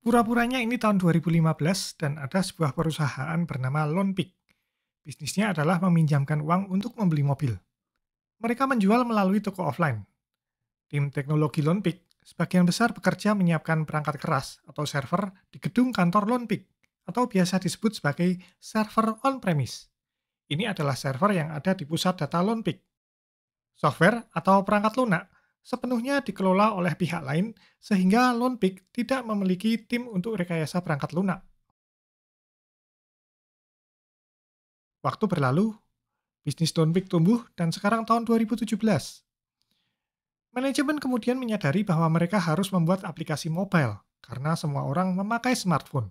Pura-puranya ini tahun 2015 dan ada sebuah perusahaan bernama Loanpick. Bisnisnya adalah meminjamkan uang untuk membeli mobil. Mereka menjual melalui toko offline. Tim teknologi Loanpick sebagian besar bekerja menyiapkan perangkat keras atau server di gedung kantor Loanpick atau biasa disebut sebagai server on-premise. Ini adalah server yang ada di pusat data Loanpick. Software atau perangkat lunak sepenuhnya dikelola oleh pihak lain sehingga Loanpeak tidak memiliki tim untuk rekayasa perangkat lunak. Waktu berlalu, bisnis Loanpeak tumbuh dan sekarang tahun 2017. Manajemen kemudian menyadari bahwa mereka harus membuat aplikasi mobile karena semua orang memakai smartphone.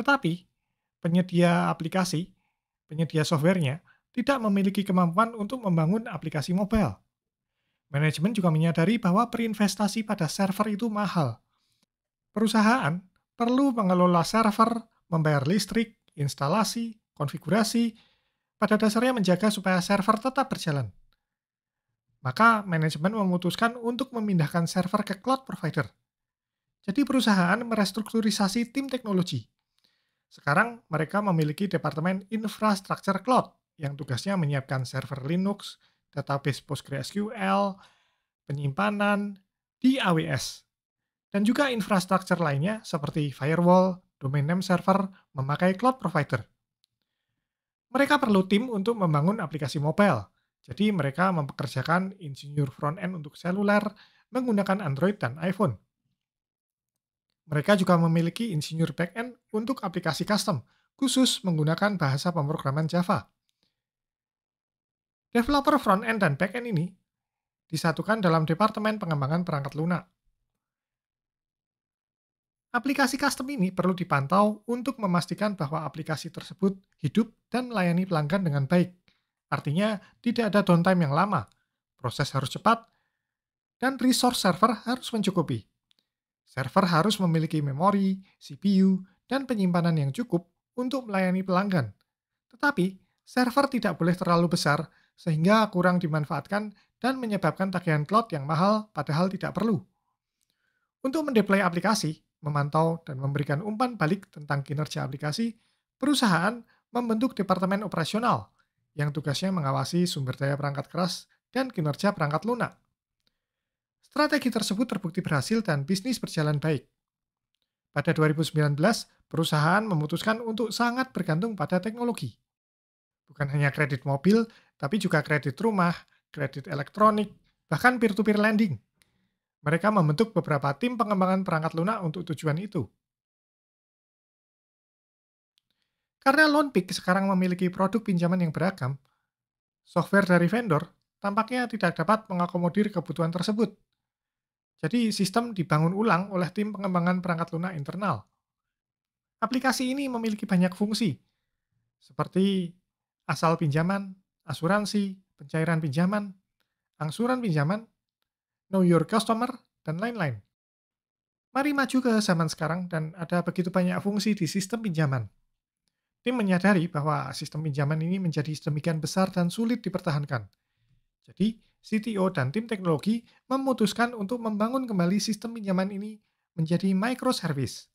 Tetapi, penyedia aplikasi, penyedia softwarenya, tidak memiliki kemampuan untuk membangun aplikasi mobile. Manajemen juga menyadari bahwa perinvestasi pada server itu mahal. Perusahaan perlu mengelola server, membayar listrik, instalasi, konfigurasi, pada dasarnya menjaga supaya server tetap berjalan. Maka manajemen memutuskan untuk memindahkan server ke cloud provider. Jadi perusahaan merestrukturisasi tim teknologi. Sekarang mereka memiliki departemen infrastructure cloud yang tugasnya menyiapkan server Linux, database PostgreSQL, penyimpanan di AWS, dan juga infrastruktur lainnya seperti firewall, domain name server, memakai cloud provider. Mereka perlu tim untuk membangun aplikasi mobile, jadi mereka mempekerjakan insinyur front-end untuk seluler menggunakan Android dan iPhone. Mereka juga memiliki insinyur back-end untuk aplikasi custom, khusus menggunakan bahasa pemrograman Java. Developer front-end dan back-end ini disatukan dalam Departemen Pengembangan Perangkat Lunak. Aplikasi custom ini perlu dipantau untuk memastikan bahwa aplikasi tersebut hidup dan melayani pelanggan dengan baik. Artinya, tidak ada downtime yang lama, proses harus cepat, dan resource server harus mencukupi. Server harus memiliki memori, CPU, dan penyimpanan yang cukup untuk melayani pelanggan. Tetapi, server tidak boleh terlalu besar sehingga kurang dimanfaatkan dan menyebabkan tagihan cloud yang mahal padahal tidak perlu. Untuk mendeploy aplikasi, memantau, dan memberikan umpan balik tentang kinerja aplikasi, perusahaan membentuk Departemen Operasional yang tugasnya mengawasi sumber daya perangkat keras dan kinerja perangkat lunak. Strategi tersebut terbukti berhasil dan bisnis berjalan baik. Pada 2019, perusahaan memutuskan untuk sangat bergantung pada teknologi. Bukan hanya kredit mobil, tapi juga kredit rumah, kredit elektronik, bahkan peer-to-peer lending. Mereka membentuk beberapa tim pengembangan perangkat lunak untuk tujuan itu. Karena Loanpick sekarang memiliki produk pinjaman yang beragam, software dari vendor tampaknya tidak dapat mengakomodir kebutuhan tersebut. Jadi sistem dibangun ulang oleh tim pengembangan perangkat lunak internal. Aplikasi ini memiliki banyak fungsi, seperti asal pinjaman, asuransi, pencairan pinjaman, angsuran pinjaman, know your customer, dan lain-lain. Mari maju ke zaman sekarang dan ada begitu banyak fungsi di sistem pinjaman. Tim menyadari bahwa sistem pinjaman ini menjadi sedemikian besar dan sulit dipertahankan. Jadi, CTO dan tim teknologi memutuskan untuk membangun kembali sistem pinjaman ini menjadi microservice.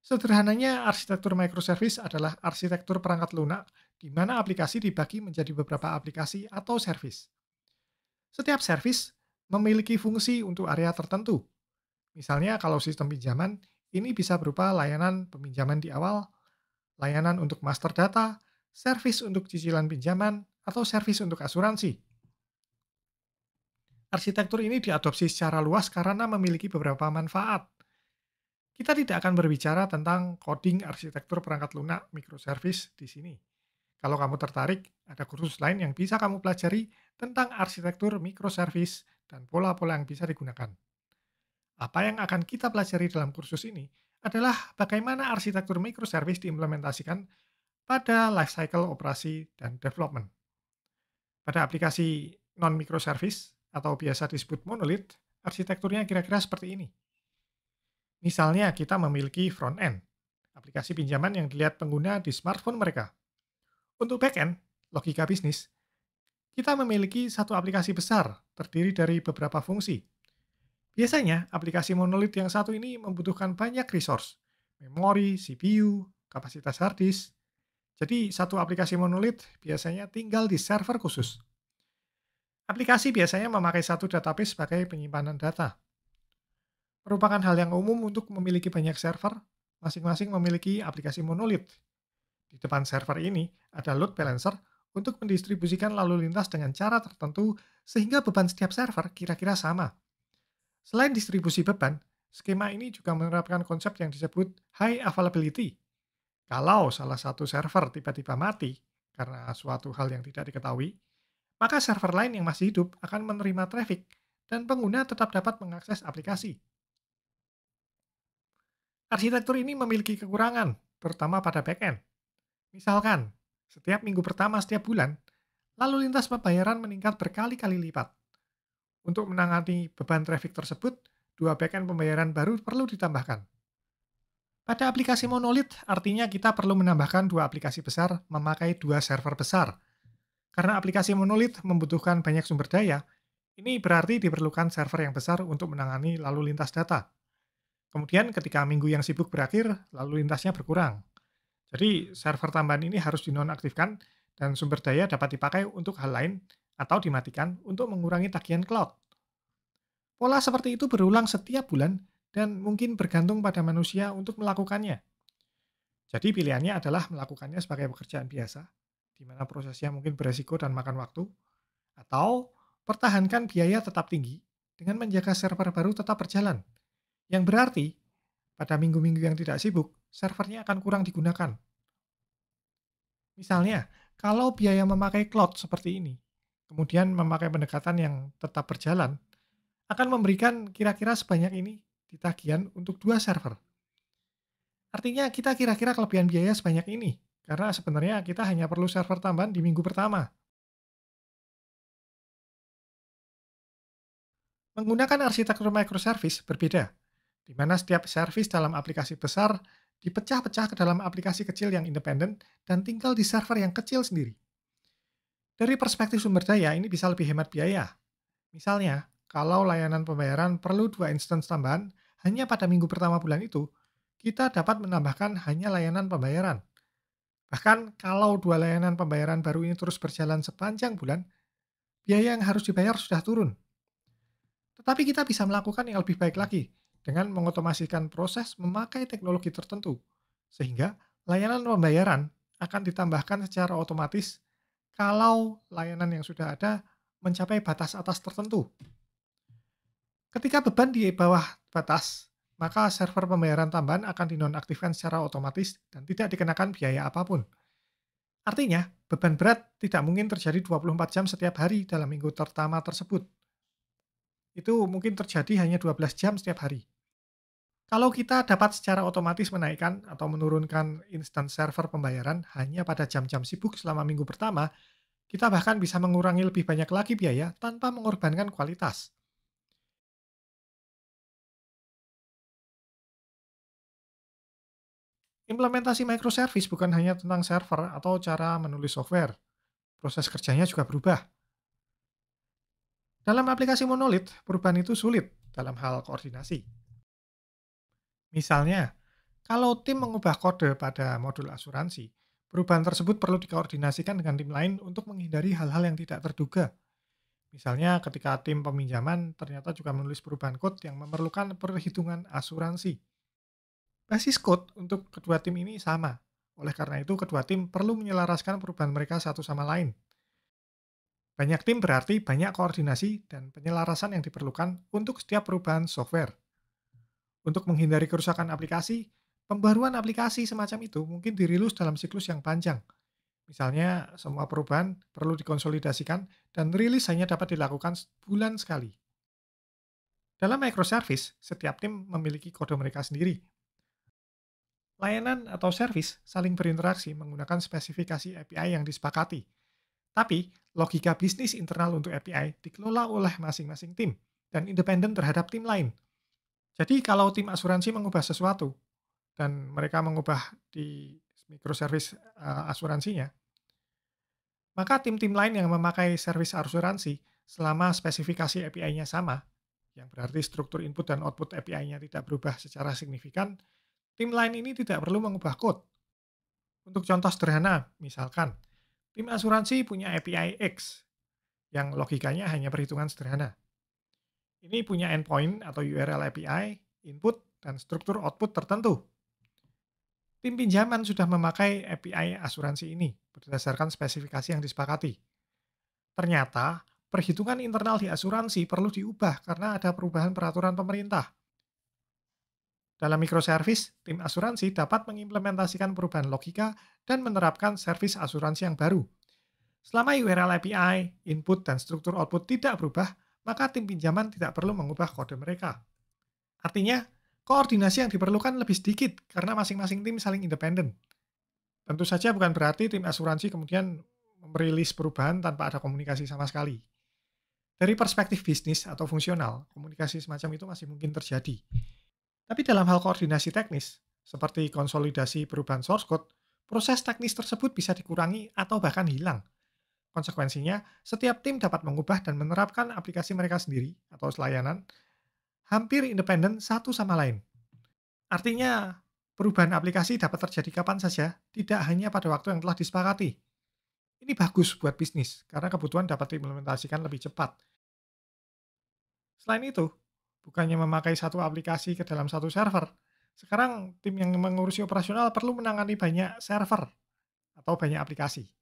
Sederhananya, arsitektur microservice adalah arsitektur perangkat lunak di mana aplikasi dibagi menjadi beberapa aplikasi atau service. Setiap service memiliki fungsi untuk area tertentu. Misalnya kalau sistem pinjaman, ini bisa berupa layanan peminjaman di awal, layanan untuk master data, servis untuk cicilan pinjaman, atau servis untuk asuransi. Arsitektur ini diadopsi secara luas karena memiliki beberapa manfaat. Kita tidak akan berbicara tentang coding arsitektur perangkat lunak microservice di sini. Kalau kamu tertarik, ada kursus lain yang bisa kamu pelajari tentang arsitektur microservice dan pola-pola yang bisa digunakan. Apa yang akan kita pelajari dalam kursus ini adalah bagaimana arsitektur microservice diimplementasikan pada lifecycle operasi dan development. Pada aplikasi non-microservice atau biasa disebut monolith, arsitekturnya kira-kira seperti ini. Misalnya kita memiliki front end, aplikasi pinjaman yang dilihat pengguna di smartphone mereka. Untuk backend, logika bisnis, kita memiliki satu aplikasi besar terdiri dari beberapa fungsi. Biasanya, aplikasi monolit yang satu ini membutuhkan banyak resource, memori, CPU, kapasitas hard disk. Jadi, satu aplikasi monolit biasanya tinggal di server khusus. Aplikasi biasanya memakai satu database sebagai penyimpanan data. Merupakan hal yang umum untuk memiliki banyak server, masing-masing memiliki aplikasi monolit di depan server ini ada load balancer untuk mendistribusikan lalu lintas dengan cara tertentu sehingga beban setiap server kira-kira sama. Selain distribusi beban, skema ini juga menerapkan konsep yang disebut high availability. Kalau salah satu server tiba-tiba mati karena suatu hal yang tidak diketahui, maka server lain yang masih hidup akan menerima traffic dan pengguna tetap dapat mengakses aplikasi. Arsitektur ini memiliki kekurangan, terutama pada backend. Misalkan, setiap minggu pertama setiap bulan, lalu lintas pembayaran meningkat berkali-kali lipat. Untuk menangani beban trafik tersebut, dua backend pembayaran baru perlu ditambahkan. Pada aplikasi monolit, artinya kita perlu menambahkan dua aplikasi besar memakai dua server besar. Karena aplikasi monolit membutuhkan banyak sumber daya, ini berarti diperlukan server yang besar untuk menangani lalu lintas data. Kemudian ketika minggu yang sibuk berakhir, lalu lintasnya berkurang. Jadi server tambahan ini harus dinonaktifkan dan sumber daya dapat dipakai untuk hal lain atau dimatikan untuk mengurangi tagihan cloud. Pola seperti itu berulang setiap bulan dan mungkin bergantung pada manusia untuk melakukannya. Jadi pilihannya adalah melakukannya sebagai pekerjaan biasa, di mana prosesnya mungkin beresiko dan makan waktu, atau pertahankan biaya tetap tinggi dengan menjaga server baru tetap berjalan. Yang berarti, pada minggu-minggu yang tidak sibuk, servernya akan kurang digunakan. Misalnya, kalau biaya memakai cloud seperti ini, kemudian memakai pendekatan yang tetap berjalan, akan memberikan kira-kira sebanyak ini di tagihan untuk dua server. Artinya kita kira-kira kelebihan biaya sebanyak ini, karena sebenarnya kita hanya perlu server tambahan di minggu pertama. Menggunakan arsitektur microservice berbeda, di mana setiap service dalam aplikasi besar dipecah-pecah ke dalam aplikasi kecil yang independen dan tinggal di server yang kecil sendiri. Dari perspektif sumber daya, ini bisa lebih hemat biaya. Misalnya, kalau layanan pembayaran perlu dua instance tambahan hanya pada minggu pertama bulan itu, kita dapat menambahkan hanya layanan pembayaran. Bahkan kalau dua layanan pembayaran baru ini terus berjalan sepanjang bulan, biaya yang harus dibayar sudah turun. Tetapi kita bisa melakukan yang lebih baik lagi, dengan mengotomasikan proses memakai teknologi tertentu, sehingga layanan pembayaran akan ditambahkan secara otomatis kalau layanan yang sudah ada mencapai batas atas tertentu. Ketika beban di bawah batas, maka server pembayaran tambahan akan dinonaktifkan secara otomatis dan tidak dikenakan biaya apapun. Artinya, beban berat tidak mungkin terjadi 24 jam setiap hari dalam minggu pertama tersebut. Itu mungkin terjadi hanya 12 jam setiap hari. Kalau kita dapat secara otomatis menaikkan atau menurunkan instant server pembayaran hanya pada jam-jam sibuk selama minggu pertama, kita bahkan bisa mengurangi lebih banyak lagi biaya tanpa mengorbankan kualitas. Implementasi microservice bukan hanya tentang server atau cara menulis software. Proses kerjanya juga berubah. Dalam aplikasi monolit, perubahan itu sulit dalam hal koordinasi. Misalnya, kalau tim mengubah kode pada modul asuransi, perubahan tersebut perlu dikoordinasikan dengan tim lain untuk menghindari hal-hal yang tidak terduga. Misalnya ketika tim peminjaman ternyata juga menulis perubahan kode yang memerlukan perhitungan asuransi. Basis kode untuk kedua tim ini sama. Oleh karena itu, kedua tim perlu menyelaraskan perubahan mereka satu sama lain. Banyak tim berarti banyak koordinasi dan penyelarasan yang diperlukan untuk setiap perubahan software. Untuk menghindari kerusakan aplikasi, pembaruan aplikasi semacam itu mungkin dirilis dalam siklus yang panjang. Misalnya, semua perubahan perlu dikonsolidasikan dan rilis hanya dapat dilakukan bulan sekali. Dalam microservice, setiap tim memiliki kode mereka sendiri. Layanan atau service saling berinteraksi menggunakan spesifikasi API yang disepakati. Tapi, logika bisnis internal untuk API dikelola oleh masing-masing tim dan independen terhadap tim lain. Jadi kalau tim asuransi mengubah sesuatu dan mereka mengubah di microservice uh, asuransinya, maka tim-tim lain yang memakai service asuransi selama spesifikasi API-nya sama, yang berarti struktur input dan output API-nya tidak berubah secara signifikan, tim lain ini tidak perlu mengubah code. Untuk contoh sederhana, misalkan, tim asuransi punya API X, yang logikanya hanya perhitungan sederhana. Ini punya endpoint atau URL API, input, dan struktur output tertentu. Tim pinjaman sudah memakai API asuransi ini berdasarkan spesifikasi yang disepakati. Ternyata, perhitungan internal di asuransi perlu diubah karena ada perubahan peraturan pemerintah. Dalam microservice, tim asuransi dapat mengimplementasikan perubahan logika dan menerapkan servis asuransi yang baru. Selama URL API, input, dan struktur output tidak berubah, maka tim pinjaman tidak perlu mengubah kode mereka. Artinya, koordinasi yang diperlukan lebih sedikit karena masing-masing tim saling independen. Tentu saja bukan berarti tim asuransi kemudian merilis perubahan tanpa ada komunikasi sama sekali. Dari perspektif bisnis atau fungsional, komunikasi semacam itu masih mungkin terjadi. Tapi dalam hal koordinasi teknis, seperti konsolidasi perubahan source code, proses teknis tersebut bisa dikurangi atau bahkan hilang Konsekuensinya, setiap tim dapat mengubah dan menerapkan aplikasi mereka sendiri atau layanan hampir independen satu sama lain. Artinya, perubahan aplikasi dapat terjadi kapan saja, tidak hanya pada waktu yang telah disepakati. Ini bagus buat bisnis, karena kebutuhan dapat diimplementasikan lebih cepat. Selain itu, bukannya memakai satu aplikasi ke dalam satu server, sekarang tim yang mengurusi operasional perlu menangani banyak server atau banyak aplikasi.